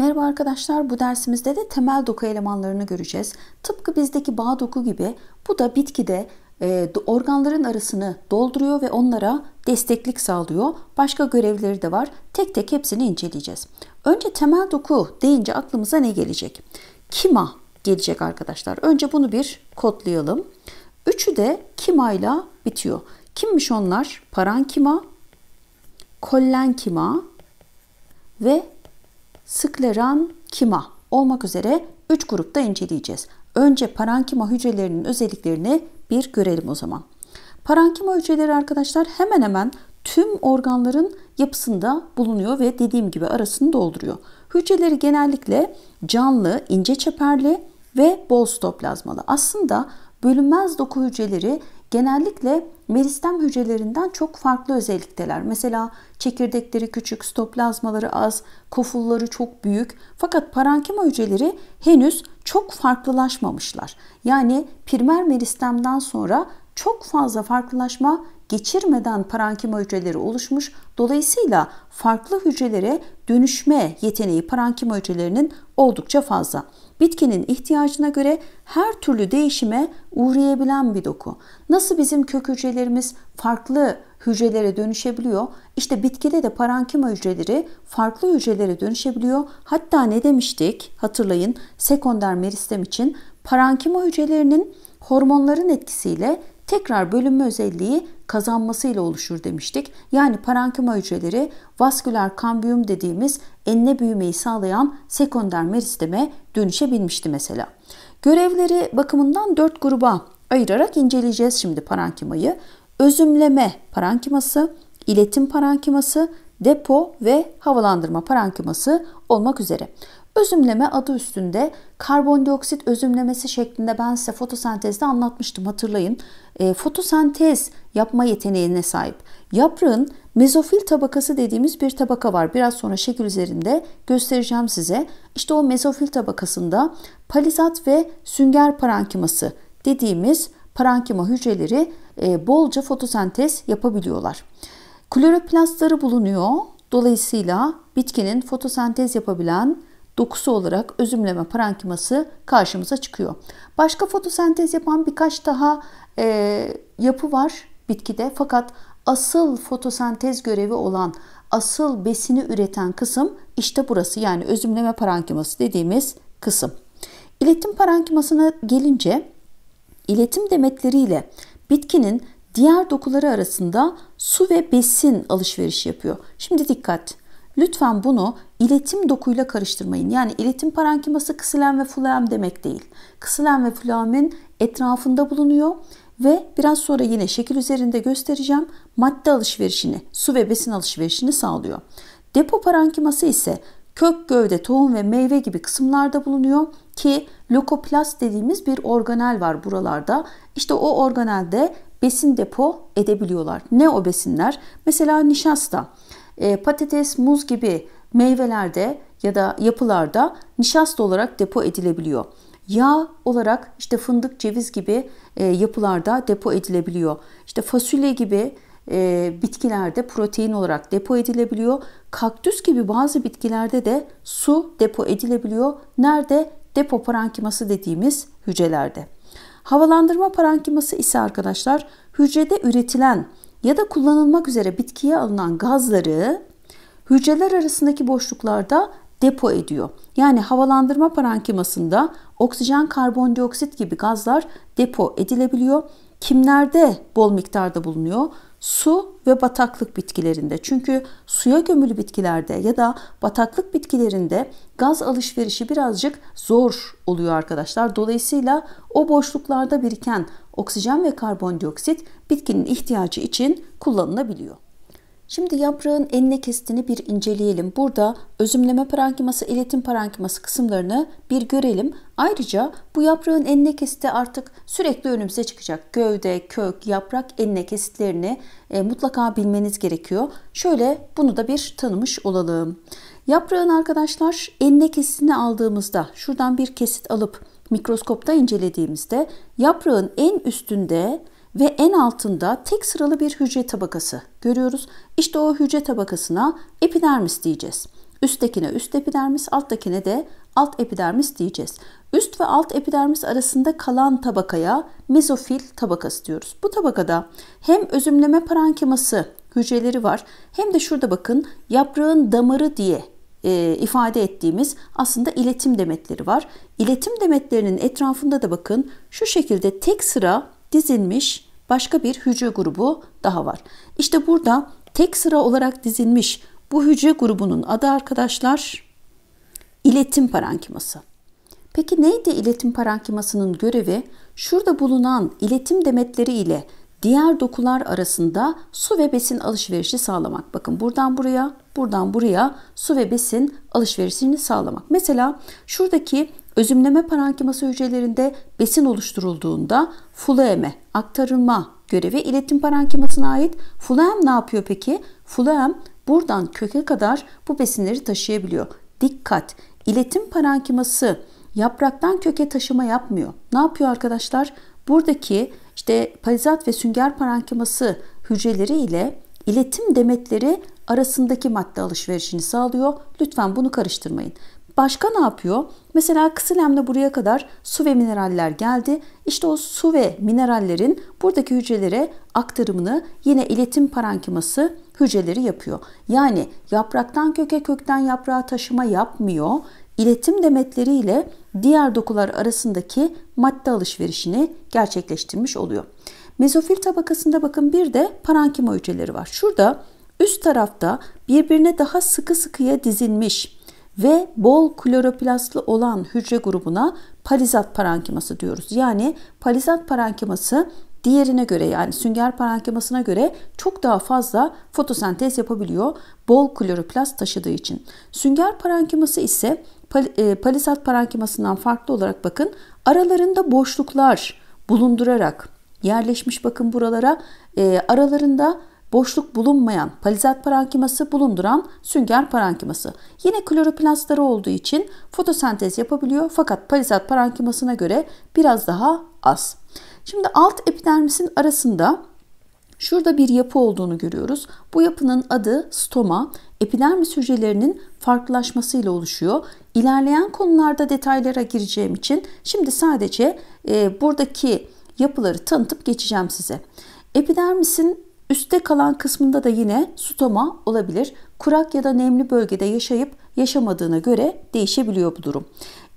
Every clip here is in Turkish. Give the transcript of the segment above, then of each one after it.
Merhaba arkadaşlar, bu dersimizde de temel doku elemanlarını göreceğiz. Tıpkı bizdeki bağ doku gibi bu da bitkide e, organların arasını dolduruyor ve onlara desteklik sağlıyor. Başka görevleri de var. Tek tek hepsini inceleyeceğiz. Önce temel doku deyince aklımıza ne gelecek? Kima gelecek arkadaşlar. Önce bunu bir kodlayalım. Üçü de kima ile bitiyor. Kimmiş onlar? Parankima, kollenkima ve Skleran kima olmak üzere 3 grupta inceleyeceğiz. Önce parankima hücrelerinin özelliklerini bir görelim o zaman. Parankima hücreleri arkadaşlar hemen hemen tüm organların yapısında bulunuyor ve dediğim gibi arasını dolduruyor. Hücreleri genellikle canlı, ince çeperli ve bol stoplazmalı. Aslında bölünmez doku hücreleri genellikle meristem hücrelerinden çok farklı özellikteler. Mesela çekirdekleri küçük, stoplazmaları az, kofulları çok büyük. Fakat parankema hücreleri henüz çok farklılaşmamışlar. Yani primer meristemden sonra çok fazla farklılaşma geçirmeden parankima hücreleri oluşmuş. Dolayısıyla farklı hücrelere dönüşme yeteneği parankima hücrelerinin oldukça fazla bitkinin ihtiyacına göre her türlü değişime uğrayabilen bir doku. Nasıl bizim kök hücrelerimiz farklı hücrelere dönüşebiliyor. İşte bitkide de parankima hücreleri farklı hücrelere dönüşebiliyor. Hatta ne demiştik? Hatırlayın sekonder meristem için parankima hücrelerinin hormonların etkisiyle tekrar bölünme özelliği kazanmasıyla oluşur demiştik. Yani parankima hücreleri vasküler kambiyum dediğimiz enine büyümeyi sağlayan sekonder meristeme dönüşebilmişti mesela. Görevleri bakımından dört gruba ayırarak inceleyeceğiz şimdi parankimayı. Özümleme parankiması, iletim parankiması, depo ve havalandırma parankiması olmak üzere. Özümleme adı üstünde karbondioksit özümlemesi şeklinde ben size fotosentezde anlatmıştım hatırlayın. E, fotosentez yapma yeteneğine sahip. Yaprağın mezofil tabakası dediğimiz bir tabaka var. Biraz sonra şekil üzerinde göstereceğim size. İşte o mezofil tabakasında palizat ve sünger parankiması dediğimiz parankima hücreleri e, bolca fotosentez yapabiliyorlar. Kloroplastları bulunuyor. Dolayısıyla bitkinin fotosentez yapabilen dokusu olarak özümleme parankiması karşımıza çıkıyor. Başka fotosentez yapan birkaç daha e, yapı var bitkide fakat asıl fotosentez görevi olan asıl besini üreten kısım işte burası yani özümleme parankiması dediğimiz kısım. İletim parankimasına gelince iletim demetleriyle bitkinin diğer dokuları arasında su ve besin alışverişi yapıyor. Şimdi dikkat. Lütfen bunu iletim dokuyla karıştırmayın. Yani iletim parenkiması kısilen ve fluem demek değil. Kısilen ve fluemin etrafında bulunuyor ve biraz sonra yine şekil üzerinde göstereceğim madde alışverişini, su ve besin alışverişini sağlıyor. Depo parenkiması ise kök, gövde, tohum ve meyve gibi kısımlarda bulunuyor ki lokoplast dediğimiz bir organel var buralarda. İşte o organelde besin depo edebiliyorlar. Ne o besinler? Mesela nişasta. E, patates, muz gibi meyvelerde ya da yapılarda nişasta olarak depo edilebiliyor. Yağ olarak işte fındık, ceviz gibi e, yapılarda depo edilebiliyor. İşte fasulye gibi e, bitkilerde protein olarak depo edilebiliyor. Kaktüs gibi bazı bitkilerde de su depo edilebiliyor. Nerede? Depo parankiması dediğimiz hücrelerde. Havalandırma parankiması ise arkadaşlar hücrede üretilen ya da kullanılmak üzere bitkiye alınan gazları hücreler arasındaki boşluklarda depo ediyor. Yani havalandırma parankimasında oksijen, karbondioksit gibi gazlar depo edilebiliyor. Kimlerde bol miktarda bulunuyor? su ve bataklık bitkilerinde. Çünkü suya gömülü bitkilerde ya da bataklık bitkilerinde gaz alışverişi birazcık zor oluyor arkadaşlar. Dolayısıyla o boşluklarda biriken oksijen ve karbondioksit bitkinin ihtiyacı için kullanılabiliyor. Şimdi yaprağın enine kestini bir inceleyelim. Burada özümleme parankiması, iletim parankiması kısımlarını bir görelim. Ayrıca bu yaprağın enine kesiti artık sürekli önümüze çıkacak. Gövde, kök, yaprak enine kesitlerini e, mutlaka bilmeniz gerekiyor. Şöyle bunu da bir tanımış olalım. Yaprağın arkadaşlar enine kesitini aldığımızda şuradan bir kesit alıp mikroskopta incelediğimizde yaprağın en üstünde ve en altında tek sıralı bir hücre tabakası görüyoruz. İşte o hücre tabakasına epidermis diyeceğiz. Üsttekine üst epidermis, alttakine de alt epidermis diyeceğiz. Üst ve alt epidermis arasında kalan tabakaya mezofil tabakası diyoruz. Bu tabakada hem özümleme parankiması hücreleri var hem de şurada bakın yaprağın damarı diye e, ifade ettiğimiz aslında iletim demetleri var. İletim demetlerinin etrafında da bakın şu şekilde tek sıra dizilmiş başka bir hücre grubu daha var. İşte burada tek sıra olarak dizilmiş bu hücre grubunun adı arkadaşlar iletim parankiması. Peki neydi iletim parankimasının görevi? Şurada bulunan iletim demetleri ile diğer dokular arasında su ve besin alışverişi sağlamak. Bakın buradan buraya, buradan buraya su ve besin alışverişini sağlamak. Mesela şuradaki Özümleme parankiması hücrelerinde besin oluşturulduğunda fulaeme, aktarılma görevi iletim parankimasına ait. Fulaem ne yapıyor peki? Fulaem buradan köke kadar bu besinleri taşıyabiliyor. Dikkat! İletim parankiması yapraktan köke taşıma yapmıyor. Ne yapıyor arkadaşlar? Buradaki işte palizat ve sünger parankiması hücreleri ile iletim demetleri arasındaki madde alışverişini sağlıyor. Lütfen bunu karıştırmayın. Başka ne yapıyor? Mesela kısilemle buraya kadar su ve mineraller geldi. İşte o su ve minerallerin buradaki hücrelere aktarımını yine iletim parankiması hücreleri yapıyor. Yani yapraktan köke, kökten yaprağa taşıma yapmıyor. İletim demetleriyle diğer dokular arasındaki madde alışverişini gerçekleştirmiş oluyor. Mezofil tabakasında bakın bir de parankima hücreleri var. Şurada üst tarafta birbirine daha sıkı sıkıya dizilmiş ve bol kloroplastlı olan hücre grubuna palizat parankiması diyoruz. Yani palizat parankiması diğerine göre yani sünger parankimasına göre çok daha fazla fotosentez yapabiliyor bol kloroplast taşıdığı için. Sünger parankiması ise e, palizat parankimasından farklı olarak bakın aralarında boşluklar bulundurarak yerleşmiş bakın buralara e, aralarında boşluk bulunmayan palizat parankiması bulunduran sünger parankiması. Yine kloroplastları olduğu için fotosentez yapabiliyor fakat palizat parankimasına göre biraz daha az. Şimdi alt epidermisin arasında Şurada bir yapı olduğunu görüyoruz. Bu yapının adı stoma. Epidermis hücrelerinin farklılaşmasıyla oluşuyor. İlerleyen konularda detaylara gireceğim için şimdi sadece e, buradaki yapıları tanıtıp geçeceğim size. Epidermisin Üste kalan kısmında da yine stoma olabilir. Kurak ya da nemli bölgede yaşayıp yaşamadığına göre değişebiliyor bu durum.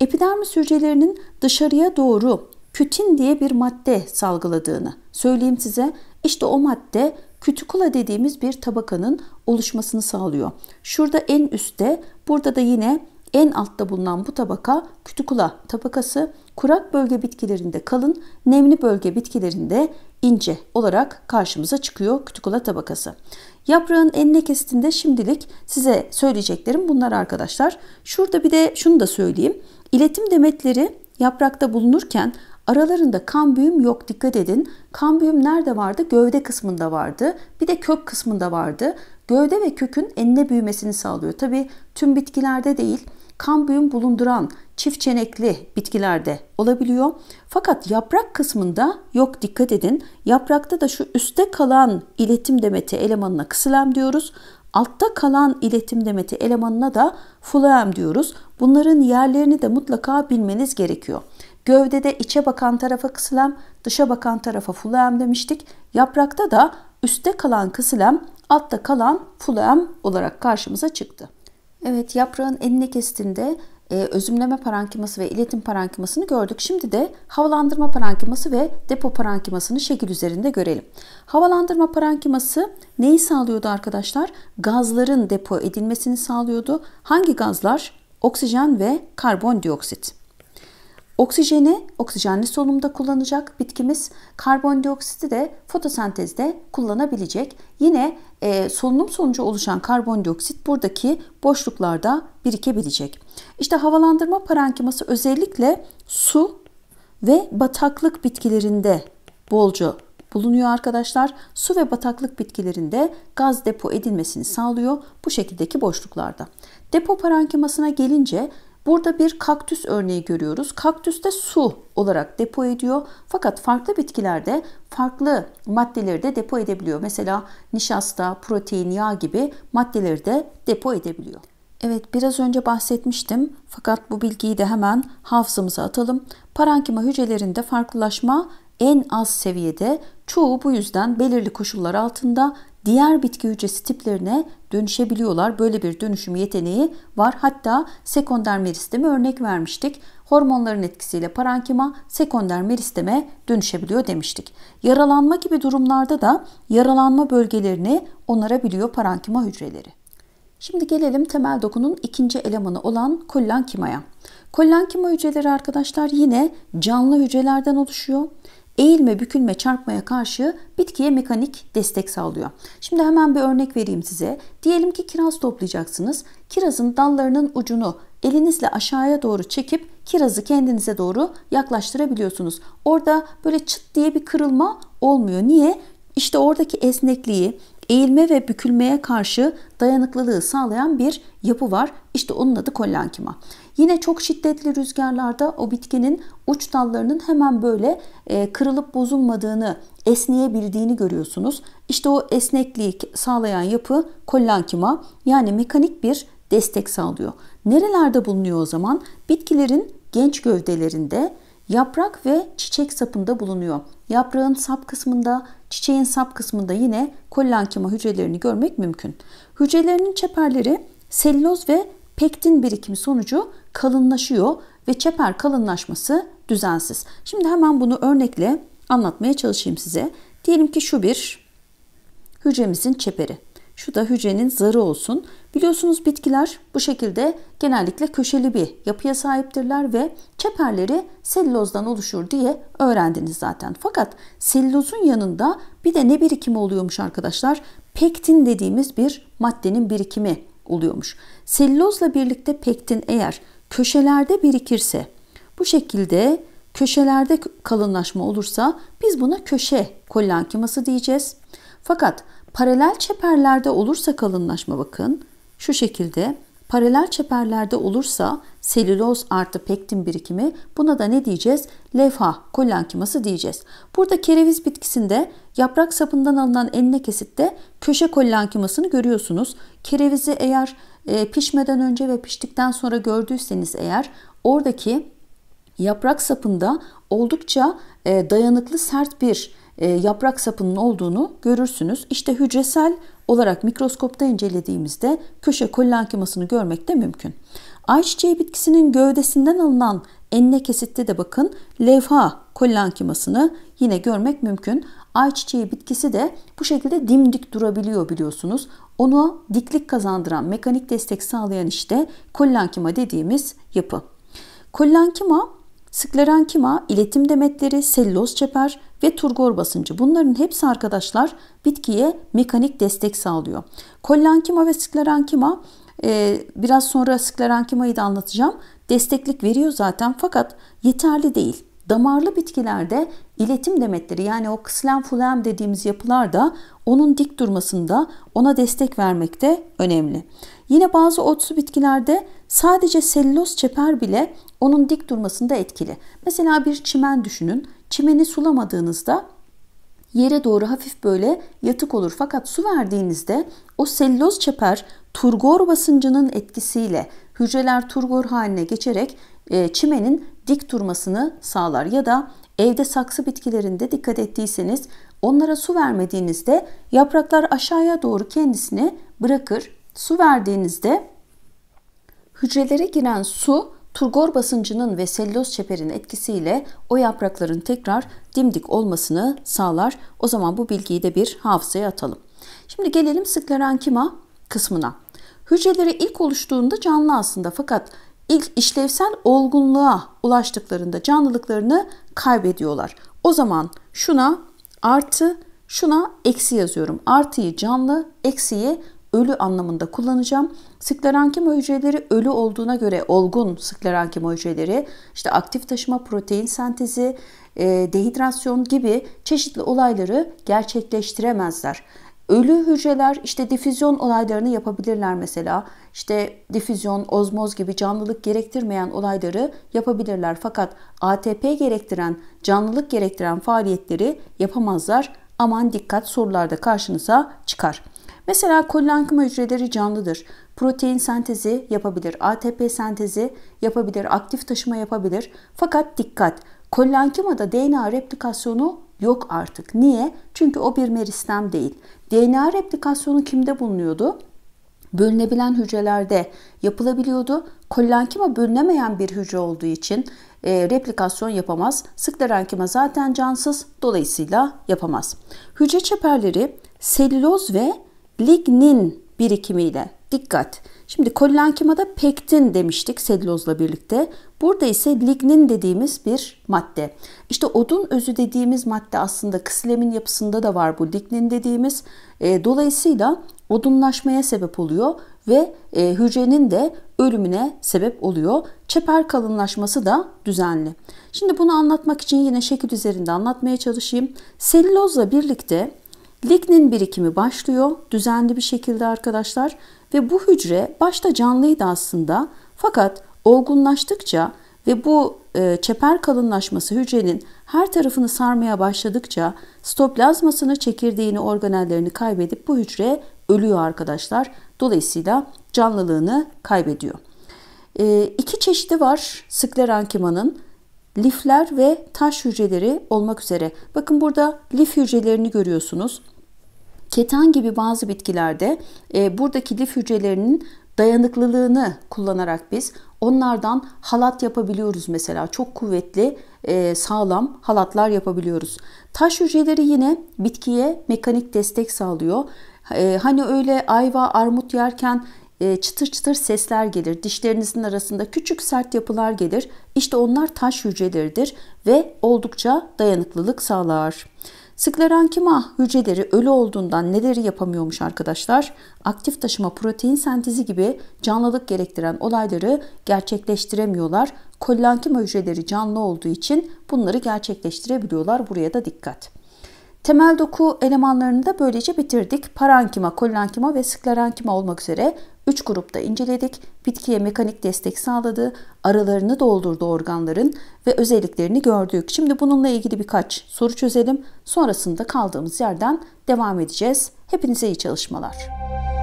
Epidermis hücrelerinin dışarıya doğru kütin diye bir madde salgıladığını söyleyeyim size. İşte o madde kütükula dediğimiz bir tabakanın oluşmasını sağlıyor. Şurada en üstte, burada da yine en altta bulunan bu tabaka kütükula tabakası kurak bölge bitkilerinde kalın, nemli bölge bitkilerinde ince olarak karşımıza çıkıyor kütükula tabakası. Yaprağın enine kesitinde şimdilik size söyleyeceklerim bunlar arkadaşlar. Şurada bir de şunu da söyleyeyim. İletim demetleri yaprakta bulunurken aralarında kambiyum yok dikkat edin. Kambiyum nerede vardı? Gövde kısmında vardı. Bir de kök kısmında vardı. Gövde ve kökün enine büyümesini sağlıyor. Tabi tüm bitkilerde değil kambiyum bulunduran çift çenekli bitkilerde olabiliyor. Fakat yaprak kısmında yok dikkat edin. Yaprakta da şu üstte kalan iletim demeti elemanına ksilem diyoruz. Altta kalan iletim demeti elemanına da phloem diyoruz. Bunların yerlerini de mutlaka bilmeniz gerekiyor. Gövdede içe bakan tarafa ksilem, dışa bakan tarafa phloem demiştik. Yaprakta da üstte kalan ksilem, altta kalan phloem olarak karşımıza çıktı. Evet yaprağın enine kestiğinde e, özümleme parankiması ve iletim parankimasını gördük. Şimdi de havalandırma parankiması ve depo parankimasını şekil üzerinde görelim. Havalandırma parankiması neyi sağlıyordu arkadaşlar? Gazların depo edilmesini sağlıyordu. Hangi gazlar? Oksijen ve karbondioksit. Oksijeni oksijenli solunumda kullanacak bitkimiz, karbondioksiti de fotosentezde kullanabilecek. Yine e, solunum sonucu oluşan karbondioksit buradaki boşluklarda birikebilecek. İşte havalandırma parenkiması özellikle su ve bataklık bitkilerinde bolca bulunuyor arkadaşlar. Su ve bataklık bitkilerinde gaz depo edilmesini sağlıyor bu şekildeki boşluklarda. Depo parenkimasına gelince Burada bir kaktüs örneği görüyoruz. Kaktüs de su olarak depo ediyor. Fakat farklı bitkilerde farklı maddeleri de depo edebiliyor. Mesela nişasta, protein, yağ gibi maddeleri de depo edebiliyor. Evet biraz önce bahsetmiştim fakat bu bilgiyi de hemen hafızamıza atalım. Parankima hücrelerinde farklılaşma en az seviyede çoğu bu yüzden belirli koşullar altında diğer bitki hücresi tiplerine dönüşebiliyorlar. Böyle bir dönüşüm yeteneği var. Hatta sekonder meristemi örnek vermiştik. Hormonların etkisiyle parankima sekonder meristeme dönüşebiliyor demiştik. Yaralanma gibi durumlarda da yaralanma bölgelerini onarabiliyor parankima hücreleri. Şimdi gelelim temel dokunun ikinci elemanı olan kollankimaya. Kollankima hücreleri arkadaşlar yine canlı hücrelerden oluşuyor eğilme, bükülme, çarpmaya karşı bitkiye mekanik destek sağlıyor. Şimdi hemen bir örnek vereyim size. Diyelim ki kiraz toplayacaksınız. Kirazın dallarının ucunu elinizle aşağıya doğru çekip kirazı kendinize doğru yaklaştırabiliyorsunuz. Orada böyle çıt diye bir kırılma olmuyor. Niye? İşte oradaki esnekliği, eğilme ve bükülmeye karşı dayanıklılığı sağlayan bir yapı var. İşte onun adı kollankima. Yine çok şiddetli rüzgarlarda o bitkinin uç dallarının hemen böyle e, kırılıp bozulmadığını, esneyebildiğini görüyorsunuz. İşte o esnekliği sağlayan yapı kollankima yani mekanik bir destek sağlıyor. Nerelerde bulunuyor o zaman? Bitkilerin genç gövdelerinde, yaprak ve çiçek sapında bulunuyor. Yaprağın sap kısmında, çiçeğin sap kısmında yine kollankema hücrelerini görmek mümkün. Hücrelerinin çeperleri selüloz ve pektin birikimi sonucu kalınlaşıyor ve çeper kalınlaşması düzensiz. Şimdi hemen bunu örnekle anlatmaya çalışayım size. Diyelim ki şu bir hücremizin çeperi. Şu da hücrenin zarı olsun. Biliyorsunuz bitkiler bu şekilde genellikle köşeli bir yapıya sahiptirler ve çeperleri selülozdan oluşur diye öğrendiniz zaten. Fakat selülozun yanında bir de ne birikimi oluyormuş arkadaşlar? Pektin dediğimiz bir maddenin birikimi oluyormuş. Selülozla birlikte pektin eğer köşelerde birikirse bu şekilde köşelerde kalınlaşma olursa biz buna köşe kollankıması diyeceğiz. Fakat Paralel çeperlerde olursa kalınlaşma bakın. Şu şekilde paralel çeperlerde olursa selüloz artı pektin birikimi buna da ne diyeceğiz? Levha kollanküması diyeceğiz. Burada kereviz bitkisinde yaprak sapından alınan enine kesitte köşe kollankümasını görüyorsunuz. Kerevizi eğer e, pişmeden önce ve piştikten sonra gördüyseniz eğer oradaki yaprak sapında oldukça e, dayanıklı sert bir e, yaprak sapının olduğunu görürsünüz. İşte hücresel olarak mikroskopta incelediğimizde köşe kollankimasını görmek de mümkün. Ayçiçeği bitkisinin gövdesinden alınan enne kesitte de bakın levha kollankimasını yine görmek mümkün. Ayçiçeği bitkisi de bu şekilde dimdik durabiliyor biliyorsunuz. Onu diklik kazandıran, mekanik destek sağlayan işte kollankima dediğimiz yapı. Kollankima Sklerenkima, iletim demetleri, selüloz çeper ve turgor basıncı. Bunların hepsi arkadaşlar bitkiye mekanik destek sağlıyor. Kollankima ve sklerenkima e, biraz sonra sklerenkimayı da anlatacağım. Desteklik veriyor zaten fakat yeterli değil. Damarlı bitkilerde iletim demetleri yani o kıslen fulem dediğimiz yapılar da onun dik durmasında ona destek vermekte önemli. Yine bazı otsu bitkilerde sadece selüloz çeper bile onun dik durmasında etkili. Mesela bir çimen düşünün. Çimeni sulamadığınızda yere doğru hafif böyle yatık olur. Fakat su verdiğinizde o selloz çeper turgor basıncının etkisiyle hücreler turgor haline geçerek e, çimenin dik durmasını sağlar. Ya da evde saksı bitkilerinde dikkat ettiyseniz onlara su vermediğinizde yapraklar aşağıya doğru kendisini bırakır. Su verdiğinizde hücrelere giren su Turgor basıncının ve selüloz çeperin etkisiyle o yaprakların tekrar dimdik olmasını sağlar. O zaman bu bilgiyi de bir hafızaya atalım. Şimdi gelelim sıklarenkima kısmına. Hücreleri ilk oluştuğunda canlı aslında fakat ilk işlevsel olgunluğa ulaştıklarında canlılıklarını kaybediyorlar. O zaman şuna artı şuna eksi yazıyorum. Artıyı canlı, eksiyi ölü anlamında kullanacağım. Sklerenkima hücreleri ölü olduğuna göre olgun sklerenkima hücreleri işte aktif taşıma, protein sentezi, e, dehidrasyon gibi çeşitli olayları gerçekleştiremezler. Ölü hücreler işte difüzyon olaylarını yapabilirler mesela. İşte difüzyon, ozmoz gibi canlılık gerektirmeyen olayları yapabilirler. Fakat ATP gerektiren, canlılık gerektiren faaliyetleri yapamazlar. Aman dikkat sorularda karşınıza çıkar. Mesela kollankıma hücreleri canlıdır. Protein sentezi yapabilir, ATP sentezi yapabilir, aktif taşıma yapabilir. Fakat dikkat, kollankimada DNA replikasyonu yok artık. Niye? Çünkü o bir meristem değil. DNA replikasyonu kimde bulunuyordu? Bölünebilen hücrelerde yapılabiliyordu. Kollankima bölünemeyen bir hücre olduğu için e, replikasyon yapamaz. Sıklarenkima zaten cansız dolayısıyla yapamaz. Hücre çeperleri selüloz ve lignin birikimiyle. Dikkat! Şimdi kollankimada pektin demiştik selülozla birlikte. Burada ise lignin dediğimiz bir madde. İşte odun özü dediğimiz madde aslında kısilemin yapısında da var bu lignin dediğimiz. E, dolayısıyla odunlaşmaya sebep oluyor ve e, hücrenin de ölümüne sebep oluyor. Çeper kalınlaşması da düzenli. Şimdi bunu anlatmak için yine şekil üzerinde anlatmaya çalışayım. Selülozla birlikte Lignin birikimi başlıyor düzenli bir şekilde arkadaşlar ve bu hücre başta canlıydı aslında fakat olgunlaştıkça ve bu e, çeper kalınlaşması hücrenin her tarafını sarmaya başladıkça stoplazmasını, çekirdeğini, organellerini kaybedip bu hücre ölüyor arkadaşlar. Dolayısıyla canlılığını kaybediyor. E, iki çeşidi var sklerankimanın. Lifler ve taş hücreleri olmak üzere. Bakın burada lif hücrelerini görüyorsunuz. Keten gibi bazı bitkilerde e, buradaki lif hücrelerinin dayanıklılığını kullanarak biz onlardan halat yapabiliyoruz mesela. Çok kuvvetli, e, sağlam halatlar yapabiliyoruz. Taş hücreleri yine bitkiye mekanik destek sağlıyor. E, hani öyle ayva, armut yerken e, çıtır çıtır sesler gelir. Dişlerinizin arasında küçük sert yapılar gelir. İşte onlar taş hücreleridir ve oldukça dayanıklılık sağlar. Sklerenkima ah? hücreleri ölü olduğundan neleri yapamıyormuş arkadaşlar? Aktif taşıma protein sentezi gibi canlılık gerektiren olayları gerçekleştiremiyorlar. Kollankima ah? hücreleri canlı olduğu için bunları gerçekleştirebiliyorlar. Buraya da dikkat. Temel doku elemanlarını da böylece bitirdik. Parankima, ah? kollankima ve sklerenkima olmak üzere 3 grupta inceledik, bitkiye mekanik destek sağladı, aralarını doldurdu organların ve özelliklerini gördük. Şimdi bununla ilgili birkaç soru çözelim, sonrasında kaldığımız yerden devam edeceğiz. Hepinize iyi çalışmalar.